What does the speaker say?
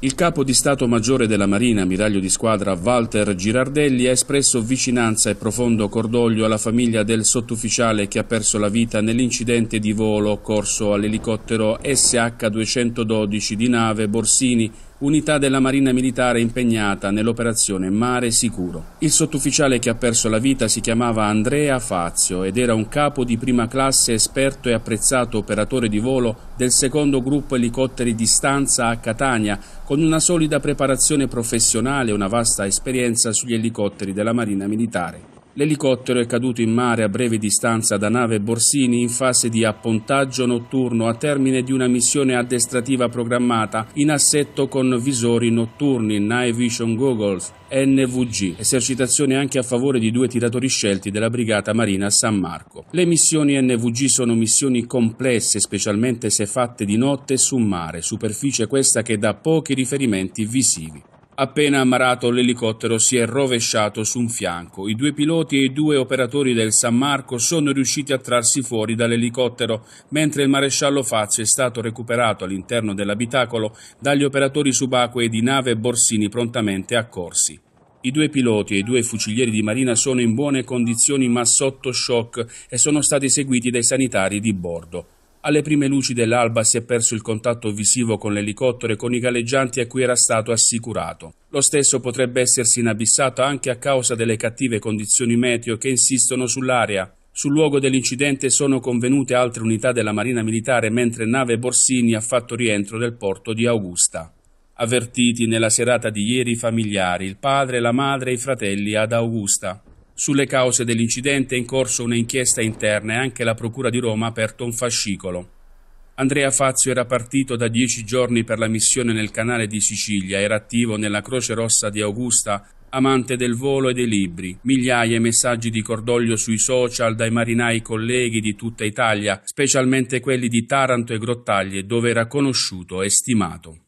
Il capo di Stato Maggiore della Marina, ammiraglio di squadra Walter Girardelli, ha espresso vicinanza e profondo cordoglio alla famiglia del sottufficiale che ha perso la vita nell'incidente di volo corso all'elicottero SH-212 di nave Borsini unità della Marina Militare impegnata nell'operazione Mare Sicuro. Il sottufficiale che ha perso la vita si chiamava Andrea Fazio ed era un capo di prima classe esperto e apprezzato operatore di volo del secondo gruppo elicotteri di stanza a Catania, con una solida preparazione professionale e una vasta esperienza sugli elicotteri della Marina Militare. L'elicottero è caduto in mare a breve distanza da nave Borsini in fase di appontaggio notturno a termine di una missione addestrativa programmata in assetto con visori notturni Night Vision Goggles NVG, esercitazione anche a favore di due tiratori scelti della Brigata Marina San Marco. Le missioni NVG sono missioni complesse, specialmente se fatte di notte su mare, superficie questa che dà pochi riferimenti visivi. Appena ammarato l'elicottero si è rovesciato su un fianco. I due piloti e i due operatori del San Marco sono riusciti a trarsi fuori dall'elicottero, mentre il maresciallo Fazio è stato recuperato all'interno dell'abitacolo dagli operatori subacquei di nave Borsini prontamente accorsi. I due piloti e i due fucilieri di marina sono in buone condizioni ma sotto shock e sono stati seguiti dai sanitari di bordo. Alle prime luci dell'alba si è perso il contatto visivo con l'elicottero e con i galleggianti a cui era stato assicurato. Lo stesso potrebbe essersi inabissato anche a causa delle cattive condizioni meteo che insistono sull'area. Sul luogo dell'incidente sono convenute altre unità della Marina Militare mentre nave Borsini ha fatto rientro del porto di Augusta. Avvertiti nella serata di ieri i familiari, il padre, la madre e i fratelli ad Augusta. Sulle cause dell'incidente è in corso un'inchiesta interna e anche la Procura di Roma ha aperto un fascicolo. Andrea Fazio era partito da dieci giorni per la missione nel canale di Sicilia, era attivo nella Croce Rossa di Augusta, amante del volo e dei libri. Migliaia di messaggi di cordoglio sui social dai marinai colleghi di tutta Italia, specialmente quelli di Taranto e Grottaglie, dove era conosciuto e stimato.